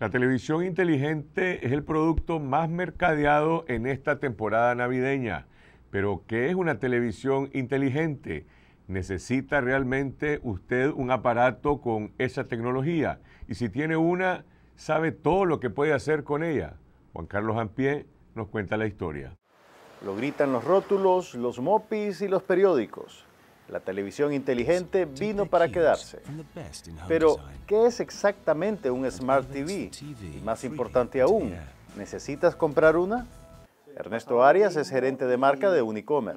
La televisión inteligente es el producto más mercadeado en esta temporada navideña. Pero, ¿qué es una televisión inteligente? ¿Necesita realmente usted un aparato con esa tecnología? Y si tiene una, ¿sabe todo lo que puede hacer con ella? Juan Carlos Ampié nos cuenta la historia. Lo gritan los rótulos, los mopis y los periódicos. La televisión inteligente vino para quedarse. Pero, ¿qué es exactamente un Smart TV? Y más importante aún, ¿necesitas comprar una? Ernesto Arias es gerente de marca de Unicomer.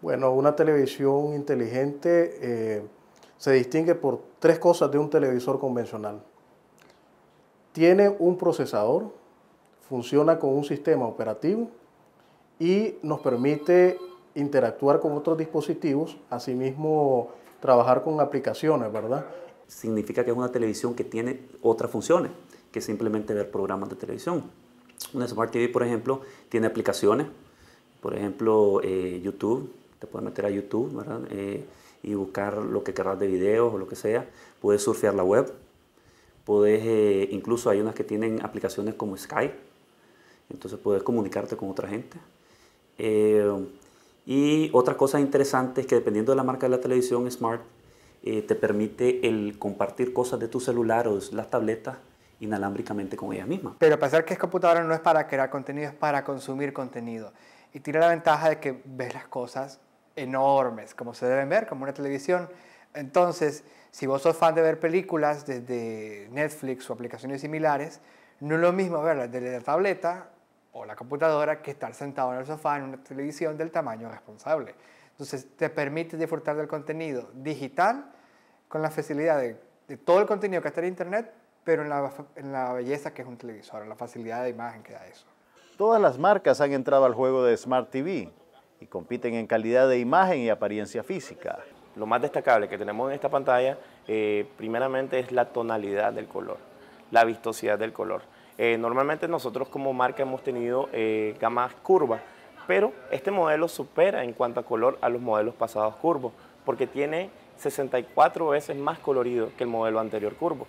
Bueno, una televisión inteligente eh, se distingue por tres cosas de un televisor convencional. Tiene un procesador, funciona con un sistema operativo y nos permite interactuar con otros dispositivos, asimismo trabajar con aplicaciones, ¿verdad? Significa que es una televisión que tiene otras funciones que simplemente ver programas de televisión. Una Smart TV, por ejemplo, tiene aplicaciones, por ejemplo, eh, YouTube, te puedes meter a YouTube, ¿verdad? Eh, y buscar lo que querrás de videos o lo que sea. Puedes surfear la web, puedes, eh, incluso hay unas que tienen aplicaciones como Skype, entonces puedes comunicarte con otra gente. Y otra cosa interesante es que dependiendo de la marca de la televisión Smart, eh, te permite el compartir cosas de tu celular o de las tabletas inalámbricamente con ella misma. Pero a pesar que es computadora no es para crear contenido, es para consumir contenido. Y tiene la ventaja de que ves las cosas enormes, como se deben ver, como una televisión. Entonces, si vos sos fan de ver películas desde Netflix o aplicaciones similares, no es lo mismo verlas desde la tableta o la computadora que estar sentado en el sofá en una televisión del tamaño responsable. Entonces te permite disfrutar del contenido digital con la facilidad de, todo el contenido que está en Internet, pero en la, en la belleza que es un televisor, en la facilidad de imagen que da eso. Todas las marcas han entrado al juego de Smart TV y compiten en calidad de imagen y apariencia física. Lo más destacable que tenemos en esta pantalla, eh, primeramente, es la tonalidad del color, la vistosidad del color. Eh, normalmente nosotros como marca hemos tenido eh, gamas curvas, pero este modelo supera en cuanto a color a los modelos pasados curvos, porque tiene 64 veces más colorido que el modelo anterior curvo.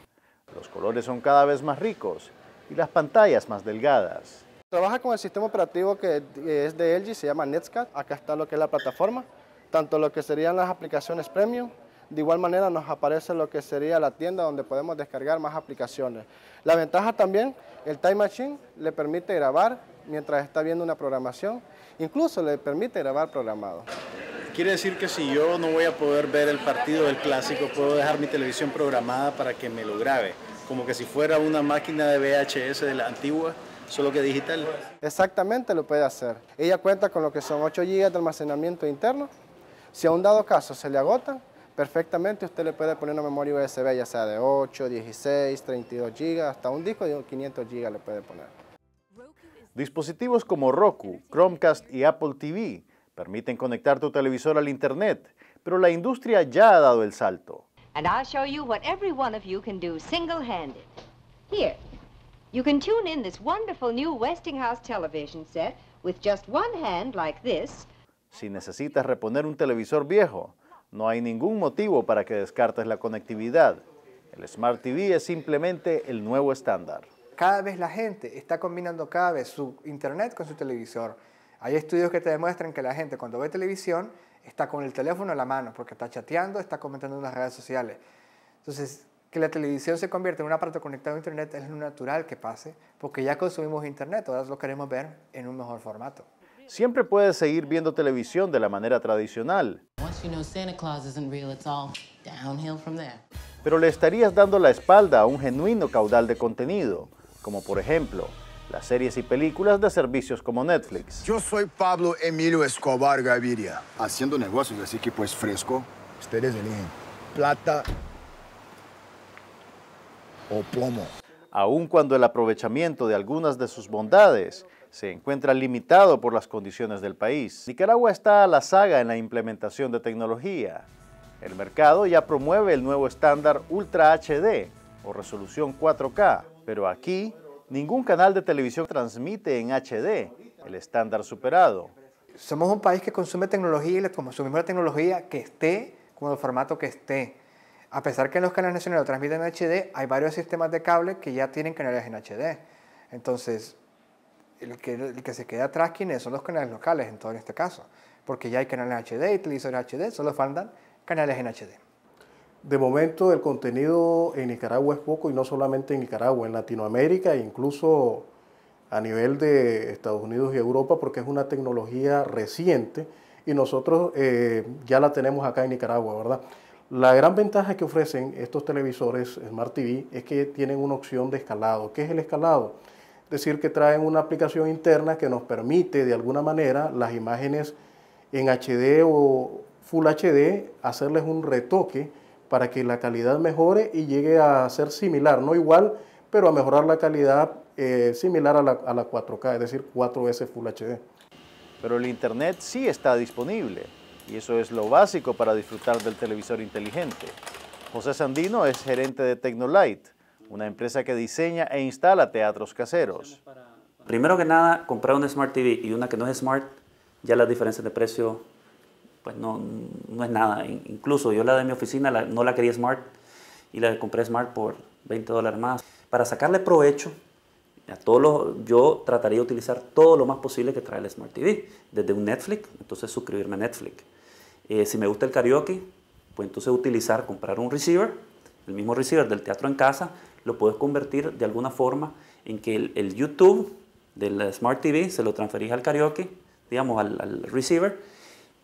Los colores son cada vez más ricos y las pantallas más delgadas. Trabaja con el sistema operativo que eh, es de LG, se llama Netscat. Acá está lo que es la plataforma, tanto lo que serían las aplicaciones premium de igual manera nos aparece lo que sería la tienda donde podemos descargar más aplicaciones. La ventaja también, el Time Machine le permite grabar mientras está viendo una programación, incluso le permite grabar programado. Quiere decir que si yo no voy a poder ver el partido del clásico, puedo dejar mi televisión programada para que me lo grabe, como que si fuera una máquina de VHS de la antigua solo que digital. Exactamente lo puede hacer. Ella cuenta con lo que son 8 GB de almacenamiento interno. Si a un dado caso se le agota, perfectamente usted le puede poner una memoria USB, ya sea de 8, 16, 32 GB, hasta un disco de 500 GB le puede poner. Dispositivos como Roku, Chromecast y Apple TV permiten conectar tu televisor al Internet, pero la industria ya ha dado el salto. And I'll show you what every one of you can do single-handed. Here, you can tune in this wonderful new Westinghouse television set with just one hand like this. Si necesitas reponer un televisor viejo, no hay ningún motivo para que descartes la conectividad. El Smart TV es simplemente el nuevo estándar. Cada vez la gente está combinando cada vez su internet con su televisor. Hay estudios que te demuestran que la gente cuando ve televisión está con el teléfono en la mano porque está chateando, está comentando en las redes sociales. Entonces, que la televisión se convierta en un aparato conectado a Internet es lo natural que pase porque ya consumimos Internet, ahora lo queremos ver en un mejor formato. Siempre puedes seguir viendo televisión de la manera tradicional. Pero le estarías dando la espalda a un genuino caudal de contenido, como por ejemplo las series y películas de servicios como Netflix. Yo soy Pablo Emilio Escobar Gaviria. Haciendo negocios, así que pues fresco. Ustedes eligen plata o plomo. Aun cuando el aprovechamiento de algunas de sus bondades se encuentra limitado por las condiciones del país. Nicaragua está a la saga en la implementación de tecnología. El mercado ya promueve el nuevo estándar Ultra HD o resolución 4K, pero aquí ningún canal de televisión transmite en HD, el estándar superado. Somos un país que consume tecnología y le consumimos la tecnología que esté, con el formato que esté. A pesar que los canales nacionales lo transmiten en HD, hay varios sistemas de cable que ya tienen canales en HD. Entonces, el que, el que se queda atrás, ¿quiénes son los canales locales en todo este caso? Porque ya hay canales HD televisores HD, solo faltan canales en HD. De momento el contenido en Nicaragua es poco y no solamente en Nicaragua, en Latinoamérica e incluso a nivel de Estados Unidos y Europa porque es una tecnología reciente y nosotros eh, ya la tenemos acá en Nicaragua, ¿verdad? La gran ventaja que ofrecen estos televisores Smart TV es que tienen una opción de escalado. ¿Qué es el escalado? decir que traen una aplicación interna que nos permite de alguna manera las imágenes en HD o Full HD hacerles un retoque para que la calidad mejore y llegue a ser similar, no igual, pero a mejorar la calidad eh, similar a la, a la 4K, es decir, 4 veces Full HD. Pero el Internet sí está disponible y eso es lo básico para disfrutar del televisor inteligente. José Sandino es gerente de Tecnolite una empresa que diseña e instala teatros caseros. Primero que nada, comprar una Smart TV y una que no es Smart, ya las diferencias de precio pues no, no es nada. Incluso yo la de mi oficina no la quería Smart y la compré Smart por 20 dólares más. Para sacarle provecho, a todos yo trataría de utilizar todo lo más posible que trae el Smart TV. Desde un Netflix, entonces suscribirme a Netflix. Eh, si me gusta el karaoke, pues entonces utilizar, comprar un receiver, el mismo receiver del teatro en casa, lo puedes convertir de alguna forma en que el, el YouTube del Smart TV se lo transferís al karaoke, digamos, al, receiver,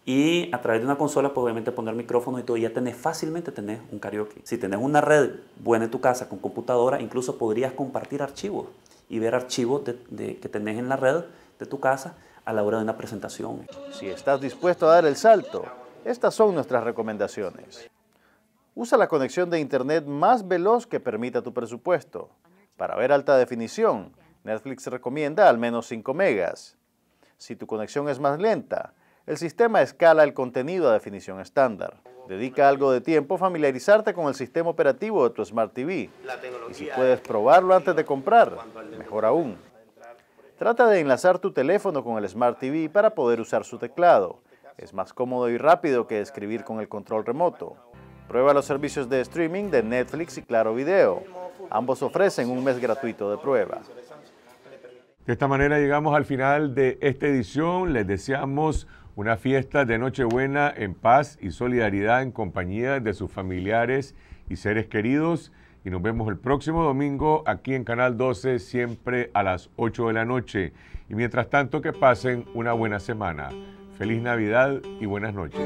y a través de una consola, pues obviamente poner micrófono y todo, y ya tenés fácilmente tenés un karaoke. Si tenés una red buena en tu casa con computadora, incluso podrías compartir archivos y ver archivos que tenés en la red de tu casa a la hora de una presentación. Si estás dispuesto a dar el salto, estas son nuestras recomendaciones. Usa la conexión de Internet más veloz que permita tu presupuesto. Para ver alta definición, Netflix recomienda al menos 5 megas. Si tu conexión es más lenta, el sistema escala el contenido a definición estándar. Dedica algo de tiempo a familiarizarte con el sistema operativo de tu Smart TV. Y si puedes probarlo antes de comprar, mejor aún. Trata de enlazar tu teléfono con el Smart TV para poder usar su teclado. Es más cómodo y rápido que escribir con el control remoto. Prueba los servicios de streaming de Netflix y Claro Video. Ambos ofrecen un mes gratuito de prueba. De esta manera llegamos al final de esta edición. Les deseamos una fiesta de Nochebuena en paz y solidaridad en compañía de sus familiares y seres queridos. Y nos vemos el próximo domingo aquí en Canal 12, siempre a las 8 de la noche. Y mientras tanto, que pasen una buena semana. Feliz Navidad y buenas noches.